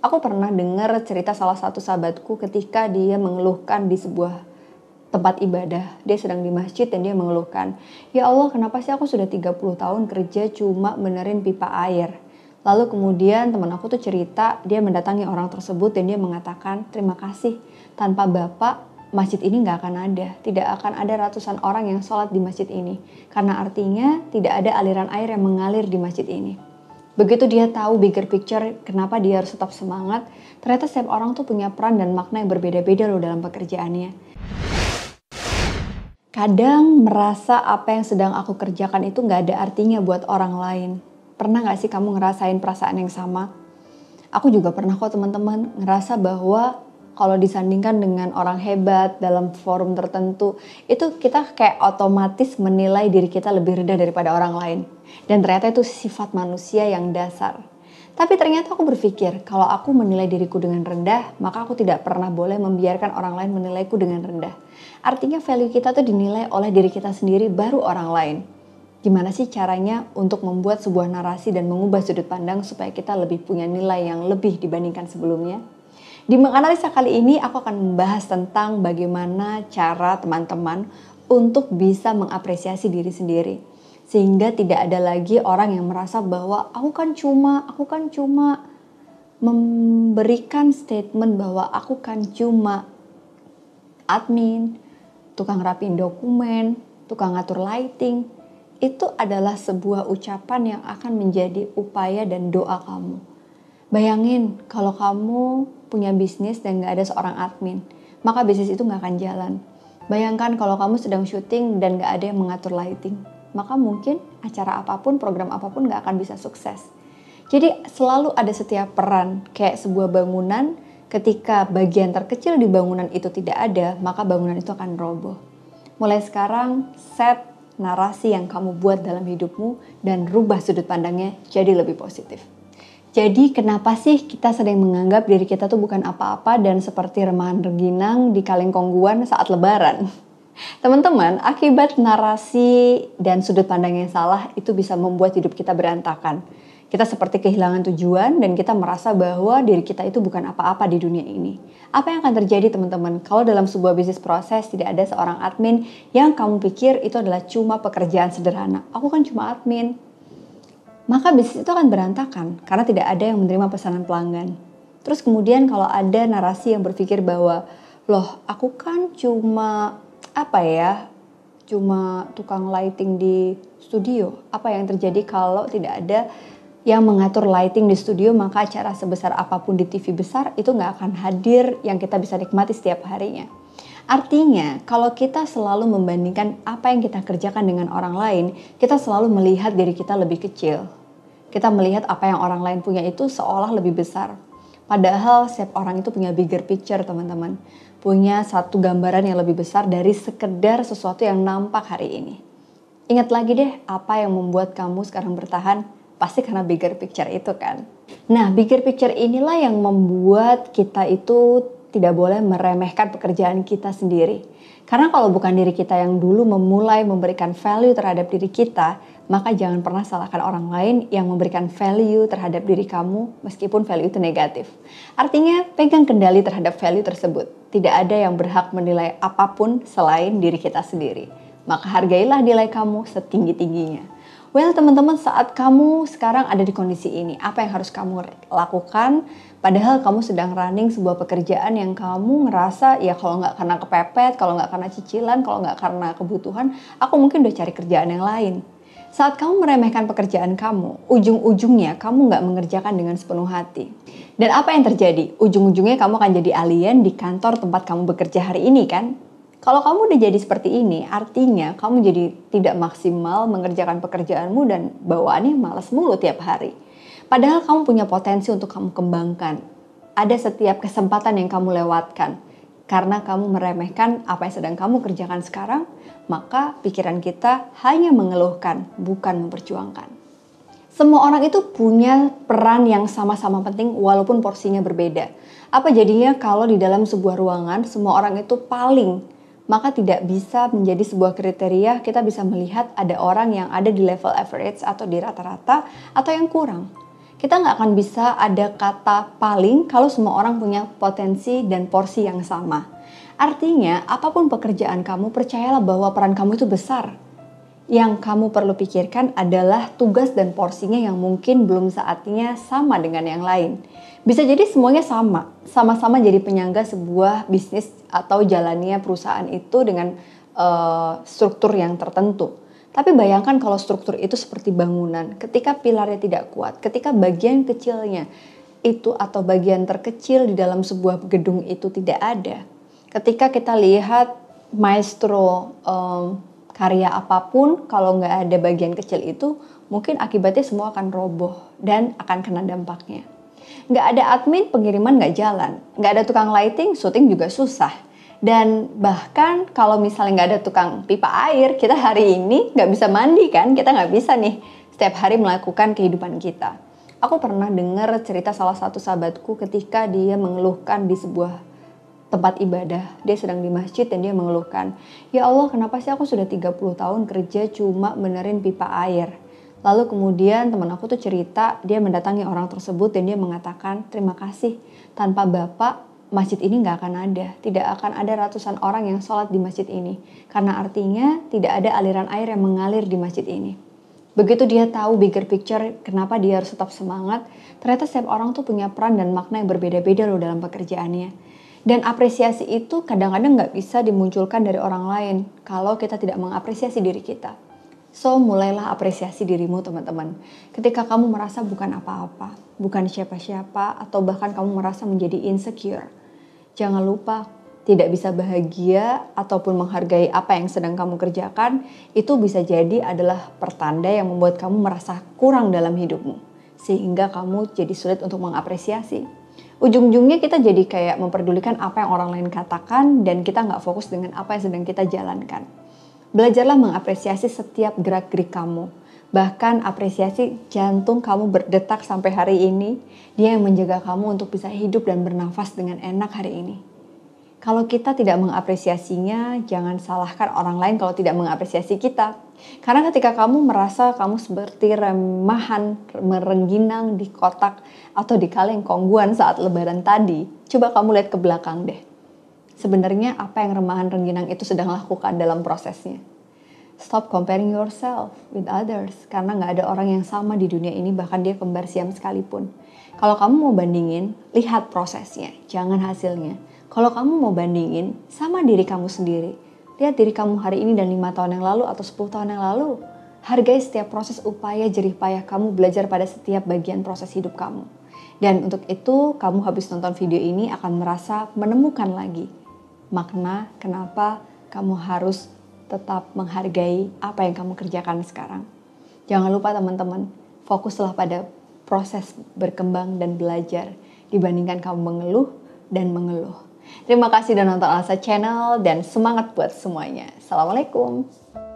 Aku pernah dengar cerita salah satu sahabatku ketika dia mengeluhkan di sebuah tempat ibadah. Dia sedang di masjid dan dia mengeluhkan, "Ya Allah, kenapa sih aku sudah 30 tahun kerja cuma benerin pipa air?" Lalu kemudian teman aku tuh cerita, dia mendatangi orang tersebut dan dia mengatakan, "Terima kasih, tanpa Bapak masjid ini nggak akan ada, tidak akan ada ratusan orang yang sholat di masjid ini, karena artinya tidak ada aliran air yang mengalir di masjid ini. Begitu dia tahu bigger picture, kenapa dia harus tetap semangat, ternyata setiap orang tuh punya peran dan makna yang berbeda-beda loh dalam pekerjaannya. Kadang merasa apa yang sedang aku kerjakan itu nggak ada artinya buat orang lain. Pernah nggak sih kamu ngerasain perasaan yang sama? Aku juga pernah kok teman-teman ngerasa bahwa kalau disandingkan dengan orang hebat dalam forum tertentu itu kita kayak otomatis menilai diri kita lebih rendah daripada orang lain dan ternyata itu sifat manusia yang dasar tapi ternyata aku berpikir kalau aku menilai diriku dengan rendah maka aku tidak pernah boleh membiarkan orang lain menilaiku dengan rendah artinya value kita tuh dinilai oleh diri kita sendiri baru orang lain Gimana sih caranya untuk membuat sebuah narasi dan mengubah sudut pandang supaya kita lebih punya nilai yang lebih dibandingkan sebelumnya? Di menganalisa kali ini aku akan membahas tentang bagaimana cara teman-teman untuk bisa mengapresiasi diri sendiri. Sehingga tidak ada lagi orang yang merasa bahwa aku kan cuma, aku kan cuma memberikan statement bahwa aku kan cuma admin, tukang rapiin dokumen, tukang ngatur lighting. Itu adalah sebuah ucapan yang akan menjadi upaya dan doa kamu Bayangin kalau kamu punya bisnis dan gak ada seorang admin, maka bisnis itu gak akan jalan. Bayangkan kalau kamu sedang syuting dan gak ada yang mengatur lighting, maka mungkin acara apapun, program apapun gak akan bisa sukses. Jadi selalu ada setiap peran, kayak sebuah bangunan, ketika bagian terkecil di bangunan itu tidak ada, maka bangunan itu akan roboh. Mulai sekarang, set narasi yang kamu buat dalam hidupmu dan rubah sudut pandangnya jadi lebih positif. Jadi kenapa sih kita sering menganggap diri kita tuh bukan apa-apa dan seperti remahan reginang di kaleng kongguan saat lebaran? Teman-teman, akibat narasi dan sudut pandang yang salah itu bisa membuat hidup kita berantakan. Kita seperti kehilangan tujuan dan kita merasa bahwa diri kita itu bukan apa-apa di dunia ini. Apa yang akan terjadi teman-teman kalau dalam sebuah bisnis proses tidak ada seorang admin yang kamu pikir itu adalah cuma pekerjaan sederhana. Aku kan cuma admin, maka bisnis itu akan berantakan karena tidak ada yang menerima pesanan pelanggan. Terus kemudian kalau ada narasi yang berpikir bahwa loh aku kan cuma apa ya cuma tukang lighting di studio. Apa yang terjadi kalau tidak ada yang mengatur lighting di studio maka acara sebesar apapun di TV besar itu nggak akan hadir yang kita bisa nikmati setiap harinya. Artinya, kalau kita selalu membandingkan apa yang kita kerjakan dengan orang lain, kita selalu melihat diri kita lebih kecil kita melihat apa yang orang lain punya itu seolah lebih besar. Padahal setiap orang itu punya bigger picture teman-teman. Punya satu gambaran yang lebih besar dari sekedar sesuatu yang nampak hari ini. Ingat lagi deh apa yang membuat kamu sekarang bertahan pasti karena bigger picture itu kan. Nah, bigger picture inilah yang membuat kita itu tidak boleh meremehkan pekerjaan kita sendiri. Karena kalau bukan diri kita yang dulu memulai memberikan value terhadap diri kita, maka jangan pernah salahkan orang lain yang memberikan value terhadap diri kamu meskipun value itu negatif. Artinya, pegang kendali terhadap value tersebut. Tidak ada yang berhak menilai apapun selain diri kita sendiri. Maka hargailah nilai kamu setinggi-tingginya. Well, teman-teman, saat kamu sekarang ada di kondisi ini, apa yang harus kamu lakukan? Padahal kamu sedang running sebuah pekerjaan yang kamu ngerasa ya kalau nggak karena kepepet, kalau nggak karena cicilan, kalau nggak karena kebutuhan, aku mungkin udah cari kerjaan yang lain saat kamu meremehkan pekerjaan kamu, ujung-ujungnya kamu nggak mengerjakan dengan sepenuh hati. Dan apa yang terjadi? Ujung-ujungnya kamu akan jadi alien di kantor tempat kamu bekerja hari ini kan? Kalau kamu udah jadi seperti ini, artinya kamu jadi tidak maksimal mengerjakan pekerjaanmu dan bawaannya malas mulu tiap hari. Padahal kamu punya potensi untuk kamu kembangkan. Ada setiap kesempatan yang kamu lewatkan karena kamu meremehkan apa yang sedang kamu kerjakan sekarang, maka pikiran kita hanya mengeluhkan, bukan memperjuangkan. Semua orang itu punya peran yang sama-sama penting walaupun porsinya berbeda. Apa jadinya kalau di dalam sebuah ruangan semua orang itu paling maka tidak bisa menjadi sebuah kriteria kita bisa melihat ada orang yang ada di level average atau di rata-rata atau yang kurang kita nggak akan bisa ada kata paling kalau semua orang punya potensi dan porsi yang sama. Artinya, apapun pekerjaan kamu, percayalah bahwa peran kamu itu besar. Yang kamu perlu pikirkan adalah tugas dan porsinya yang mungkin belum saatnya sama dengan yang lain. Bisa jadi semuanya sama, sama-sama jadi penyangga sebuah bisnis atau jalannya perusahaan itu dengan uh, struktur yang tertentu tapi bayangkan kalau struktur itu seperti bangunan, ketika pilarnya tidak kuat, ketika bagian kecilnya itu atau bagian terkecil di dalam sebuah gedung itu tidak ada. Ketika kita lihat maestro um, karya apapun, kalau nggak ada bagian kecil itu, mungkin akibatnya semua akan roboh dan akan kena dampaknya. Nggak ada admin, pengiriman nggak jalan. Nggak ada tukang lighting, syuting juga susah dan bahkan kalau misalnya nggak ada tukang pipa air, kita hari ini nggak bisa mandi kan? Kita nggak bisa nih setiap hari melakukan kehidupan kita. Aku pernah dengar cerita salah satu sahabatku ketika dia mengeluhkan di sebuah tempat ibadah. Dia sedang di masjid dan dia mengeluhkan, "Ya Allah, kenapa sih aku sudah 30 tahun kerja cuma benerin pipa air?" Lalu kemudian teman aku tuh cerita, dia mendatangi orang tersebut dan dia mengatakan, "Terima kasih. Tanpa Bapak, masjid ini nggak akan ada. Tidak akan ada ratusan orang yang sholat di masjid ini. Karena artinya tidak ada aliran air yang mengalir di masjid ini. Begitu dia tahu bigger picture, kenapa dia harus tetap semangat, ternyata setiap orang tuh punya peran dan makna yang berbeda-beda loh dalam pekerjaannya. Dan apresiasi itu kadang-kadang nggak bisa dimunculkan dari orang lain kalau kita tidak mengapresiasi diri kita. So, mulailah apresiasi dirimu teman-teman. Ketika kamu merasa bukan apa-apa, bukan siapa-siapa, atau bahkan kamu merasa menjadi insecure, Jangan lupa, tidak bisa bahagia ataupun menghargai apa yang sedang kamu kerjakan, itu bisa jadi adalah pertanda yang membuat kamu merasa kurang dalam hidupmu, sehingga kamu jadi sulit untuk mengapresiasi. Ujung-ujungnya kita jadi kayak memperdulikan apa yang orang lain katakan dan kita nggak fokus dengan apa yang sedang kita jalankan. Belajarlah mengapresiasi setiap gerak-gerik kamu, bahkan apresiasi jantung kamu berdetak sampai hari ini, dia yang menjaga kamu untuk bisa hidup dan bernafas dengan enak hari ini. Kalau kita tidak mengapresiasinya, jangan salahkan orang lain kalau tidak mengapresiasi kita. Karena ketika kamu merasa kamu seperti remahan, merengginang di kotak atau di kaleng kongguan saat lebaran tadi, coba kamu lihat ke belakang deh. Sebenarnya apa yang remahan rengginang itu sedang lakukan dalam prosesnya? Stop comparing yourself with others karena nggak ada orang yang sama di dunia ini bahkan dia kembar siam sekalipun. Kalau kamu mau bandingin, lihat prosesnya, jangan hasilnya. Kalau kamu mau bandingin sama diri kamu sendiri, lihat diri kamu hari ini dan lima tahun yang lalu atau 10 tahun yang lalu. Hargai setiap proses upaya jerih payah kamu belajar pada setiap bagian proses hidup kamu. Dan untuk itu, kamu habis nonton video ini akan merasa menemukan lagi makna kenapa kamu harus tetap menghargai apa yang kamu kerjakan sekarang. Jangan lupa teman-teman, fokuslah pada proses berkembang dan belajar dibandingkan kamu mengeluh dan mengeluh. Terima kasih sudah nonton Alsa Channel dan semangat buat semuanya. Assalamualaikum.